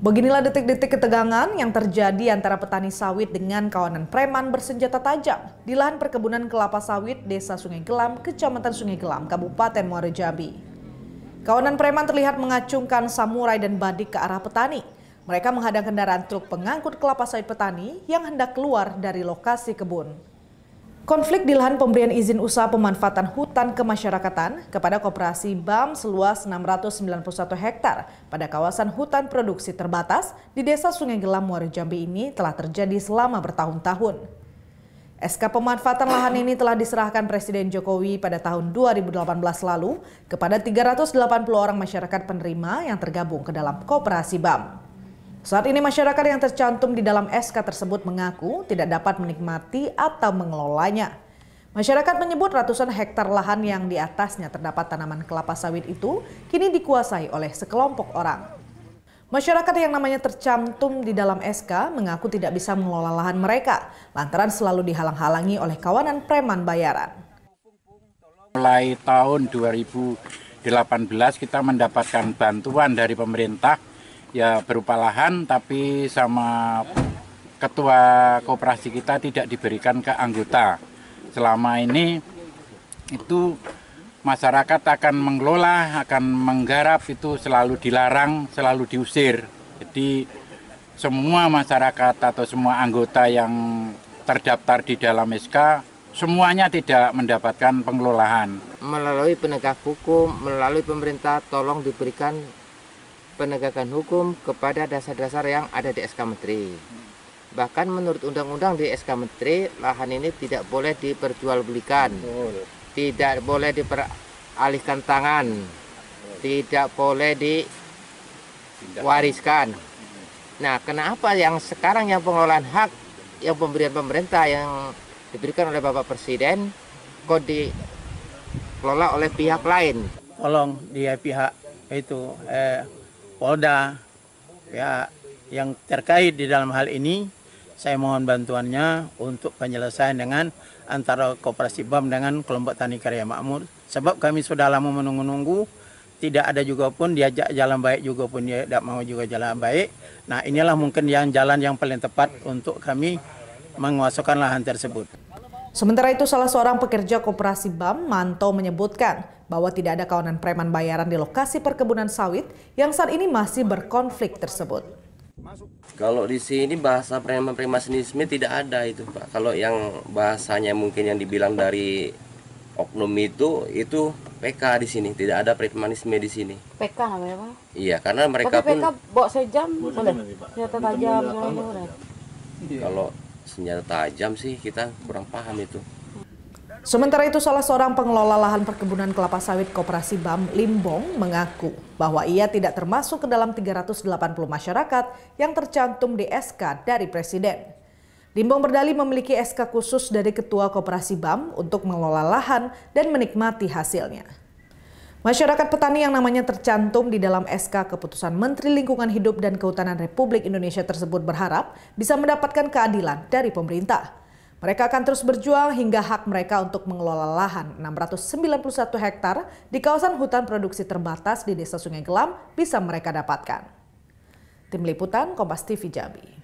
Beginilah detik-detik ketegangan yang terjadi antara petani sawit dengan kawanan preman bersenjata tajam di lahan perkebunan kelapa sawit Desa Sungai Gelam, Kecamatan Sungai Gelam, Kabupaten Muara Jambi. Kawanan preman terlihat mengacungkan samurai dan badik ke arah petani. Mereka menghadang kendaraan truk pengangkut kelapa sawit petani yang hendak keluar dari lokasi kebun. Konflik di lahan pemberian izin usaha pemanfaatan hutan kemasyarakatan kepada koperasi BAM seluas 691 hektar pada kawasan hutan produksi terbatas di Desa Sungai Gelam Muara Jambi ini telah terjadi selama bertahun-tahun. SK pemanfaatan lahan ini telah diserahkan Presiden Jokowi pada tahun 2018 lalu kepada 380 orang masyarakat penerima yang tergabung ke dalam koperasi BAM. Saat ini masyarakat yang tercantum di dalam SK tersebut mengaku tidak dapat menikmati atau mengelolanya. Masyarakat menyebut ratusan hektar lahan yang di atasnya terdapat tanaman kelapa sawit itu kini dikuasai oleh sekelompok orang. Masyarakat yang namanya tercantum di dalam SK mengaku tidak bisa mengelola lahan mereka lantaran selalu dihalang-halangi oleh kawanan preman bayaran. Mulai tahun 2018 kita mendapatkan bantuan dari pemerintah ya berupa lahan tapi sama ketua koperasi kita tidak diberikan ke anggota. Selama ini itu masyarakat akan mengelola, akan menggarap itu selalu dilarang, selalu diusir. Jadi semua masyarakat atau semua anggota yang terdaftar di dalam SK semuanya tidak mendapatkan pengelolaan. Melalui penegak hukum, melalui pemerintah tolong diberikan penegakan hukum kepada dasar-dasar yang ada di SK Menteri. Bahkan menurut undang-undang di SK Menteri, lahan ini tidak boleh diperjualbelikan, tidak boleh diperalihkan tangan, tidak boleh diwariskan. Nah, kenapa yang sekarang yang pengelolaan hak yang pemberian pemerintah yang diberikan oleh Bapak Presiden kok dikelola oleh pihak lain? Tolong di pihak itu eh, Polda ya yang terkait di dalam hal ini saya mohon bantuannya untuk penyelesaian dengan antara Koperasi BAM dengan kelompok Tani Karya Makmur sebab kami sudah lama menunggu-nunggu tidak ada juga pun diajak jalan baik juga pun dia tidak mau juga jalan baik nah inilah mungkin yang jalan yang paling tepat untuk kami menguasakan lahan tersebut Sementara itu salah seorang pekerja koperasi BAM, Manto menyebutkan bahwa tidak ada kawanan preman bayaran di lokasi perkebunan sawit yang saat ini masih berkonflik tersebut. Kalau di sini bahasa preman-preman sendiri tidak ada itu Pak. Kalau yang bahasanya mungkin yang dibilang dari oknum itu itu PK di sini, tidak ada premanisme di sini. PK namanya Pak? Iya, karena mereka Tapi PK pun PK bawa sejam boleh. tetap jam, boleh. Kalau senjata tajam sih kita kurang paham itu. Sementara itu salah seorang pengelola lahan perkebunan kelapa sawit Koperasi BAM Limbong mengaku bahwa ia tidak termasuk ke dalam 380 masyarakat yang tercantum di SK dari Presiden. Limbong Berdali memiliki SK khusus dari Ketua Koperasi BAM untuk mengelola lahan dan menikmati hasilnya. Masyarakat petani yang namanya tercantum di dalam SK Keputusan Menteri Lingkungan Hidup dan Kehutanan Republik Indonesia tersebut berharap bisa mendapatkan keadilan dari pemerintah. Mereka akan terus berjuang hingga hak mereka untuk mengelola lahan 691 hektar di kawasan hutan produksi terbatas di Desa Sungai Gelam bisa mereka dapatkan. Tim Liputan Kompas TV Jambi.